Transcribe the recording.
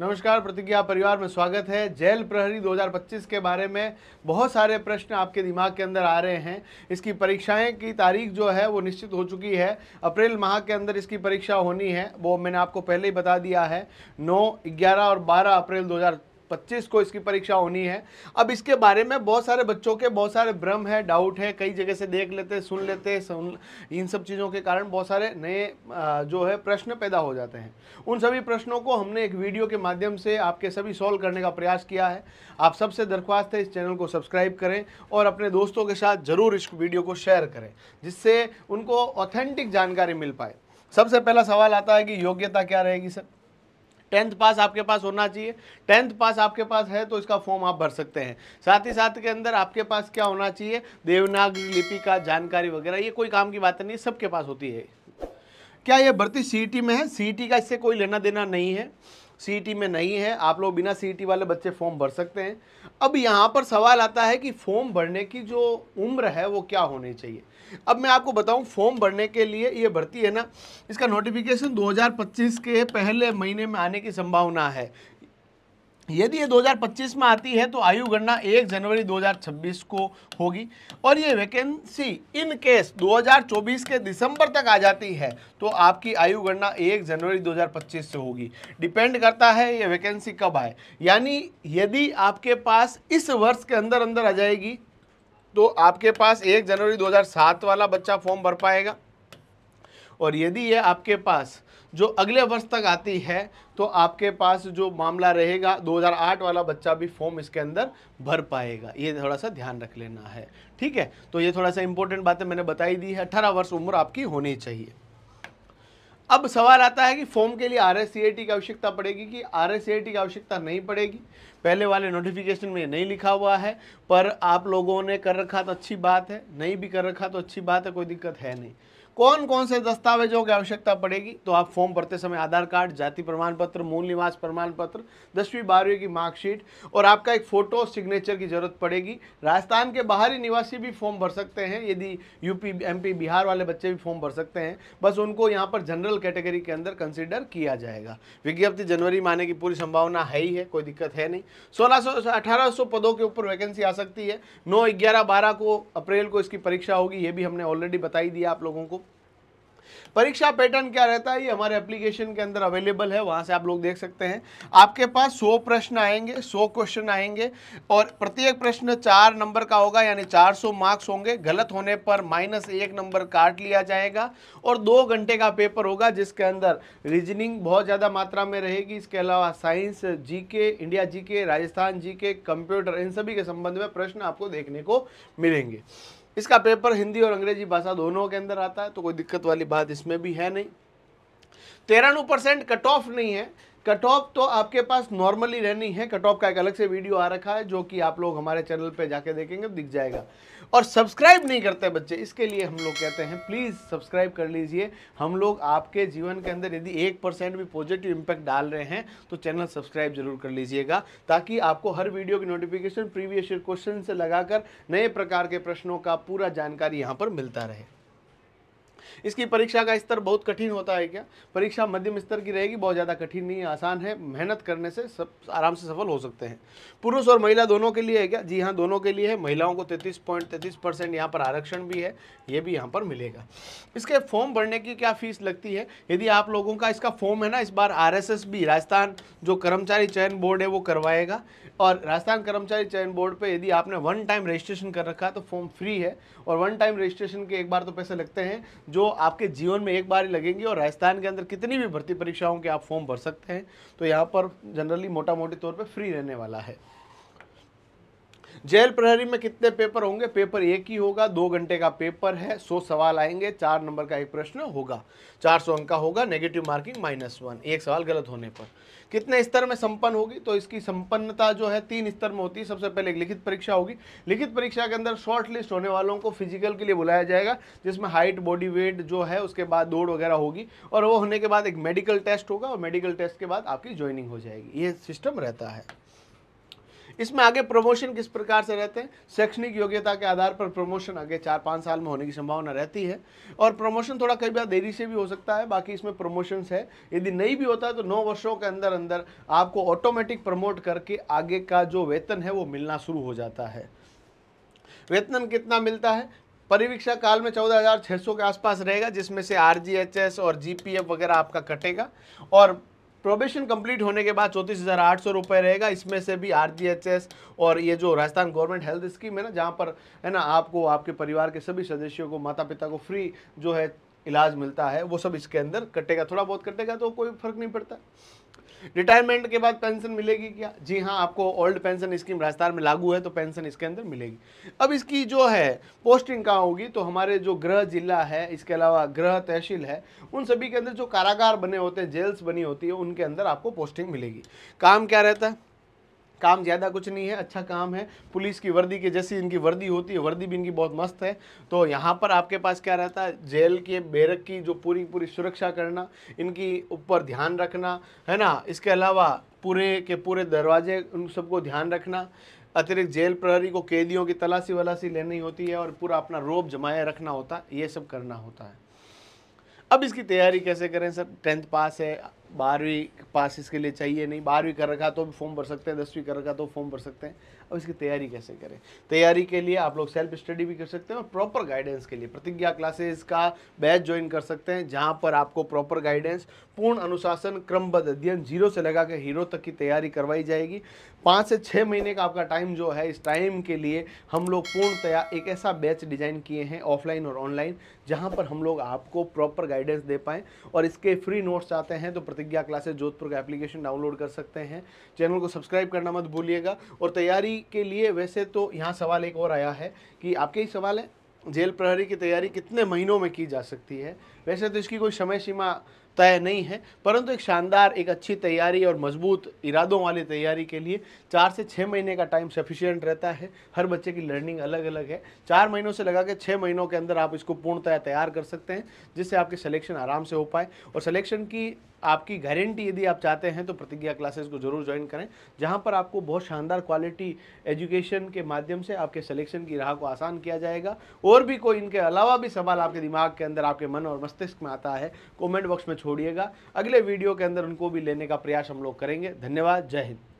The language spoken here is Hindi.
नमस्कार प्रतिज्ञा परिवार में स्वागत है जेल प्रहरी 2025 के बारे में बहुत सारे प्रश्न आपके दिमाग के अंदर आ रहे हैं इसकी परीक्षाएं की तारीख जो है वो निश्चित हो चुकी है अप्रैल माह के अंदर इसकी परीक्षा होनी है वो मैंने आपको पहले ही बता दिया है 9, 11 और 12 अप्रैल पच्चीस को इसकी परीक्षा होनी है अब इसके बारे में बहुत सारे बच्चों के बहुत सारे भ्रम है डाउट है कई जगह से देख लेते हैं सुन लेते हैं इन सब चीज़ों के कारण बहुत सारे नए जो है प्रश्न पैदा हो जाते हैं उन सभी प्रश्नों को हमने एक वीडियो के माध्यम से आपके सभी सॉल्व करने का प्रयास किया है आप सबसे दरख्वास्त है इस चैनल को सब्सक्राइब करें और अपने दोस्तों के साथ ज़रूर इस वीडियो को शेयर करें जिससे उनको ऑथेंटिक जानकारी मिल पाए सबसे पहला सवाल आता है कि योग्यता क्या रहेगी सर टेंथ पास आपके पास होना चाहिए टेंथ पास आपके पास है तो इसका फॉर्म आप भर सकते हैं साथ ही साथ के अंदर आपके पास क्या होना चाहिए देवनागरी लिपि का जानकारी वगैरह ये कोई काम की बात नहीं सबके पास होती है क्या ये भर्ती सी में है सी का इससे कोई लेना देना नहीं है सीईटी e में नहीं है आप लोग बिना सीईटी e वाले बच्चे फॉर्म भर सकते हैं अब यहाँ पर सवाल आता है कि फॉर्म भरने की जो उम्र है वो क्या होनी चाहिए अब मैं आपको बताऊँ फॉर्म भरने के लिए ये भर्ती है ना इसका नोटिफिकेशन 2025 के पहले महीने में आने की संभावना है यदि ये 2025 में आती है तो आयु गणना 1 जनवरी 2026 को होगी और ये वैकेंसी इन केस 2024 के दिसंबर तक आ जाती है तो आपकी आयु गणना 1 जनवरी 2025 से होगी डिपेंड करता है ये वैकेंसी कब आए यानी यदि आपके पास इस वर्ष के अंदर अंदर आ जाएगी तो आपके पास 1 जनवरी 2007 वाला बच्चा फॉर्म भर पाएगा और यदि ये आपके पास जो अगले वर्ष तक आती है तो आपके पास जो मामला रहेगा 2008 वाला बच्चा भी फॉर्म इसके अंदर भर पाएगा ये थोड़ा सा ध्यान रख लेना है ठीक है तो ये थोड़ा सा इंपॉर्टेंट बातें मैंने बताई दी है अठारह वर्ष उम्र आपकी होनी चाहिए अब सवाल आता है कि फॉर्म के लिए आर की आवश्यकता पड़ेगी कि आर की आवश्यकता नहीं पड़ेगी पहले वाले नोटिफिकेशन में नहीं लिखा हुआ है पर आप लोगों ने कर रखा तो अच्छी बात है नहीं भी कर रखा तो अच्छी बात है कोई दिक्कत है नहीं कौन कौन से दस्तावेजों की आवश्यकता पड़ेगी तो आप फॉर्म भरते समय आधार कार्ड जाति प्रमाण पत्र मूल निवास प्रमाण पत्र दसवीं बारहवीं की मार्कशीट और आपका एक फ़ोटो सिग्नेचर की ज़रूरत पड़ेगी राजस्थान के बाहरी निवासी भी फॉर्म भर सकते हैं यदि यूपी एमपी बिहार वाले बच्चे भी फॉर्म भर सकते हैं बस उनको यहाँ पर जनरल कैटेगरी के अंदर कंसिडर किया जाएगा विज्ञप्ति जनवरी में आने की पूरी संभावना है ही है कोई दिक्कत है नहीं सोलह सौ अठारह सौ पदों के ऊपर वैकेंसी आ सकती है नौ ग्यारह बारह को अप्रैल को इसकी परीक्षा होगी ये भी हमने ऑलरेडी बताई दिया आप लोगों को परीक्षा पैटर्न क्या रहता है ये हमारे एप्लीकेशन के अंदर अवेलेबल है वहाँ से आप लोग देख सकते हैं आपके पास 100 प्रश्न आएंगे 100 क्वेश्चन आएंगे और प्रत्येक प्रश्न चार नंबर का होगा यानी 400 मार्क्स होंगे गलत होने पर माइनस एक नंबर काट लिया जाएगा और दो घंटे का पेपर होगा जिसके अंदर रीजनिंग बहुत ज़्यादा मात्रा में रहेगी इसके अलावा साइंस जी इंडिया जी राजस्थान जी कंप्यूटर इन सभी के संबंध में प्रश्न आपको देखने को मिलेंगे इसका पेपर हिंदी और अंग्रेजी भाषा दोनों के अंदर आता है तो कोई दिक्कत वाली बात इसमें भी है नहीं तेरानवे परसेंट कट ऑफ नहीं है कट ऑफ तो आपके पास नॉर्मली रहनी है कट ऑफ का एक अलग से वीडियो आ रखा है जो कि आप लोग हमारे चैनल पे जाके देखेंगे दिख जाएगा और सब्सक्राइब नहीं करते बच्चे इसके लिए हम लोग कहते हैं प्लीज़ सब्सक्राइब कर लीजिए हम लोग आपके जीवन के अंदर यदि एक परसेंट भी पॉजिटिव इम्पैक्ट डाल रहे हैं तो चैनल सब्सक्राइब जरूर कर लीजिएगा ताकि आपको हर वीडियो की नोटिफिकेशन प्रीवियस ईयर क्वेश्चन से लगाकर नए प्रकार के प्रश्नों का पूरा जानकारी यहाँ पर मिलता रहे इसकी परीक्षा का स्तर बहुत कठिन होता है क्या परीक्षा मध्यम स्तर की रहेगी बहुत ज़्यादा कठिन नहीं है आसान है मेहनत करने से सब आराम से सफल हो सकते हैं पुरुष और महिला दोनों के लिए है क्या जी हाँ दोनों के लिए है महिलाओं को तैतीस पॉइंट तैतीस परसेंट यहाँ पर आरक्षण भी है ये भी यहाँ पर मिलेगा इसके फॉर्म भरने की क्या फीस लगती है यदि आप लोगों का इसका फॉर्म है ना इस बार आर भी राजस्थान जो कर्मचारी चयन बोर्ड है वो करवाएगा और राजस्थान कर्मचारी चयन बोर्ड पर यदि आपने वन टाइम रजिस्ट्रेशन कर रखा है तो फॉर्म फ्री है और वन टाइम रजिस्ट्रेशन के एक बार तो पैसे लगते हैं जो आपके जीवन में एक बार ही लगेंगी और राजस्थान के अंदर कितनी भी भर्ती परीक्षाओं के आप फॉर्म भर सकते हैं तो यहाँ पर जनरली मोटा मोटी तौर पर फ्री रहने वाला है जेल प्रहरी में कितने पेपर होंगे पेपर एक ही होगा दो घंटे का पेपर है सौ सवाल आएंगे चार नंबर का एक प्रश्न होगा चार सौ अंक का होगा नेगेटिव मार्किंग माइनस वन एक सवाल गलत होने पर कितने स्तर में संपन्न होगी तो इसकी संपन्नता जो है तीन स्तर में होती है सबसे पहले एक लिखित परीक्षा होगी लिखित परीक्षा के अंदर शॉर्ट लिस्ट होने वालों को फिजिकल के लिए बुलाया जाएगा जिसमें हाइट बॉडी वेट जो है उसके बाद दौड़ वगैरह होगी और वो होने के बाद एक मेडिकल टेस्ट होगा और मेडिकल टेस्ट के बाद आपकी ज्वाइनिंग हो जाएगी ये सिस्टम रहता है इसमें आगे प्रमोशन किस प्रकार से रहते हैं शैक्षणिक योग्यता के आधार पर प्रमोशन आगे चार पाँच साल में होने की संभावना रहती है और प्रमोशन थोड़ा कई बार देरी से भी हो सकता है बाकी इसमें प्रमोशंस है यदि नहीं भी होता है तो नौ वर्षों के अंदर अंदर आपको ऑटोमेटिक प्रमोट करके आगे का जो वेतन है वो मिलना शुरू हो जाता है वेतन कितना मिलता है परिवीक्षा काल में 14,600 के आसपास रहेगा जिसमें से आर और जी वगैरह आपका कटेगा और प्रोबेशन कंप्लीट होने के बाद चौंतीस हज़ार आठ सौ रुपये रहेगा इसमें से भी आर जी एच एस और ये जो राजस्थान गवर्नमेंट हेल्थ स्कीम है ना जहाँ पर है ना आपको आपके परिवार के सभी सदस्यों को माता पिता को फ्री जो है इलाज मिलता है वो सब इसके अंदर कटेगा थोड़ा बहुत कटेगा तो कोई फर्क नहीं पड़ता रिटायरमेंट के बाद पेंशन मिलेगी क्या जी हाँ आपको ओल्ड पेंशन स्कीम राजस्थान में लागू है तो पेंशन इसके अंदर मिलेगी अब इसकी जो है पोस्टिंग कहाँ होगी तो हमारे जो गृह जिला है इसके अलावा गृह तहसील है उन सभी के अंदर जो कारागार बने होते हैं जेल्स बनी होती है उनके अंदर आपको पोस्टिंग मिलेगी काम क्या रहता है काम ज़्यादा कुछ नहीं है अच्छा काम है पुलिस की वर्दी के जैसी इनकी वर्दी होती है वर्दी भी इनकी बहुत मस्त है तो यहाँ पर आपके पास क्या रहता है जेल के बैरक की जो पूरी पूरी सुरक्षा करना इनकी ऊपर ध्यान रखना है ना इसके अलावा पूरे के पूरे दरवाजे उन सबको ध्यान रखना अतिरिक्त जेल प्रहरी को कैदियों की तलाशी वलासी लेनी होती है और पूरा अपना रोप जमाए रखना होता है ये सब करना होता है अब इसकी तैयारी कैसे करें सर टेंथ पास है बारहवीं पास इसके लिए चाहिए नहीं बारहवीं कर रखा तो भी फॉर्म भर सकते हैं दसवीं कर रखा तो फॉर्म भर सकते हैं अब इसकी तैयारी कैसे करें तैयारी के लिए आप लोग सेल्फ स्टडी भी कर सकते हैं और प्रॉपर गाइडेंस के लिए प्रतिज्ञा क्लासेस का बैच ज्वाइन कर सकते हैं जहाँ पर आपको प्रॉपर गाइडेंस पूर्ण अनुशासन क्रमबद्ध अध्ययन जीरो से लगा के हीरो तक की तैयारी करवाई जाएगी पाँच से छः महीने का आपका टाइम जो है इस टाइम के लिए हम लोग पूर्णतया एक ऐसा बैच डिजाइन किए हैं ऑफलाइन और ऑनलाइन जहाँ पर हम लोग आपको प्रॉपर गाइडेंस दे पाएँ और इसके फ्री नोट्स चाहते हैं तो प्रतिज्ञा क्लासेज जोधपुर का एप्लीकेशन डाउनलोड कर सकते हैं चैनल को सब्सक्राइब करना मत भूलिएगा और तैयारी के लिए वैसे तो यहाँ सवाल एक और आया है कि आपके ही सवाल है जेल प्रहरी की तैयारी कितने महीनों में की जा सकती है वैसे तो इसकी कोई समय सीमा तय नहीं है परंतु एक शानदार एक अच्छी तैयारी और मजबूत इरादों वाली तैयारी के लिए चार से छः महीने का टाइम सफिशियंट रहता है हर बच्चे की लर्निंग अलग अलग है चार महीनों से लगा के छः महीनों के अंदर आप इसको पूर्णतः तैयार कर सकते हैं जिससे आपके सिलेक्शन आराम से हो पाए और सिलेक्शन की आपकी गारंटी यदि आप चाहते हैं तो प्रतिज्ञा क्लासेस को जरूर ज्वाइन करें जहां पर आपको बहुत शानदार क्वालिटी एजुकेशन के माध्यम से आपके सिलेक्शन की राह को आसान किया जाएगा और भी कोई इनके अलावा भी सवाल आपके दिमाग के अंदर आपके मन और मस्तिष्क में आता है कॉमेंट बॉक्स में छोड़िएगा अगले वीडियो के अंदर उनको भी लेने का प्रयास हम लोग करेंगे धन्यवाद जय हिंद